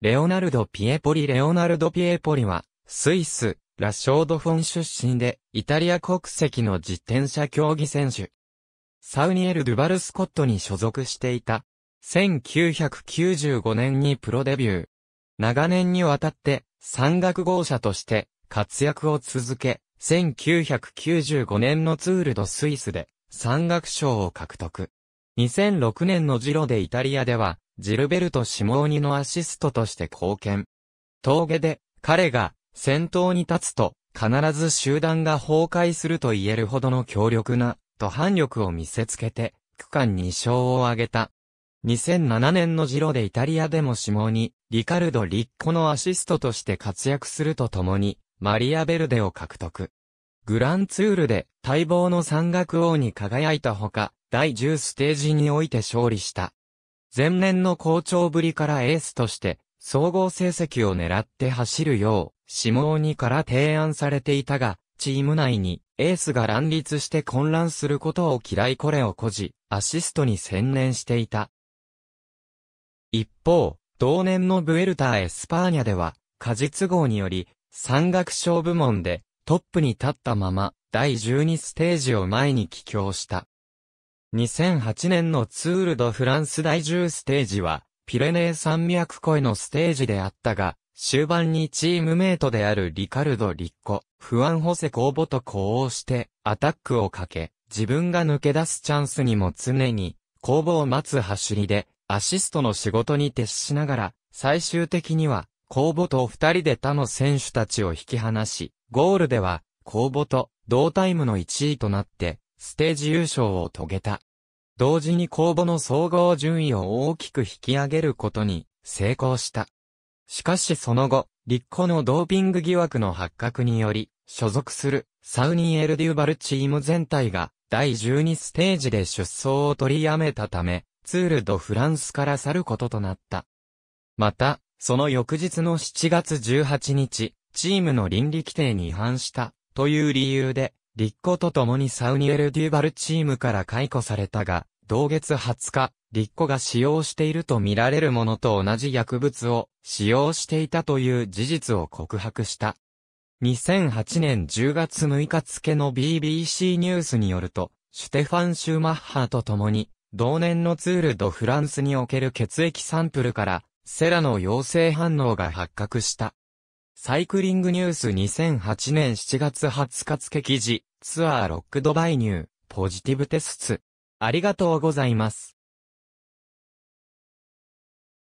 レオナルド・ピエポリレオナルド・ピエポリは、スイス、ラショードフォン出身で、イタリア国籍の自転車競技選手。サウニエル・ドゥバル・スコットに所属していた。1995年にプロデビュー。長年にわたって、山岳豪者として、活躍を続け、1995年のツールドスイスで、山岳賞を獲得。2006年のジロでイタリアでは、ジルベルト・シモーニのアシストとして貢献。峠で、彼が、先頭に立つと、必ず集団が崩壊すると言えるほどの強力な、と反力を見せつけて、区間2勝を挙げた。2007年のジロでイタリアでもシモーニ、リカルド・リッコのアシストとして活躍するとともに、マリア・ベルデを獲得。グランツールで待望の山岳王に輝いたほか、第10ステージにおいて勝利した。前年の好調ぶりからエースとして、総合成績を狙って走るよう、下鬼から提案されていたが、チーム内にエースが乱立して混乱することを嫌いこれをこじ、アシストに専念していた。一方、同年のブエルタ・エスパーニャでは、果実号により、山岳賞部門でトップに立ったまま、第12ステージを前に帰郷した。2008年のツールドフランス第10ステージは、ピレネー山脈越えのステージであったが、終盤にチームメイトであるリカルド・リッコ、フアン・ホセ・コーボと呼応して、アタックをかけ、自分が抜け出すチャンスにも常に、ーボを待つ走りで、アシストの仕事に徹しながら、最終的には、公募と二人で他の選手たちを引き離し、ゴールでは、公募と同タイムの1位となって、ステージ優勝を遂げた。同時に公募の総合順位を大きく引き上げることに成功した。しかしその後、立候のドーピング疑惑の発覚により、所属するサウニーエルデューバルチーム全体が第12ステージで出走を取りやめたため、ツール・ド・フランスから去ることとなった。また、その翌日の7月18日、チームの倫理規定に違反したという理由で、立候と共にサウニエル・デューバルチームから解雇されたが、同月20日、立候が使用していると見られるものと同じ薬物を使用していたという事実を告白した。2008年10月6日付の BBC ニュースによると、シュテファン・シューマッハと共に、同年のツール・ド・フランスにおける血液サンプルから、セラの陽性反応が発覚した。サイクリングニュース2008年7月20日付記事、ツアーロックドバイニュー、ポジティブテスツ。ありがとうございます。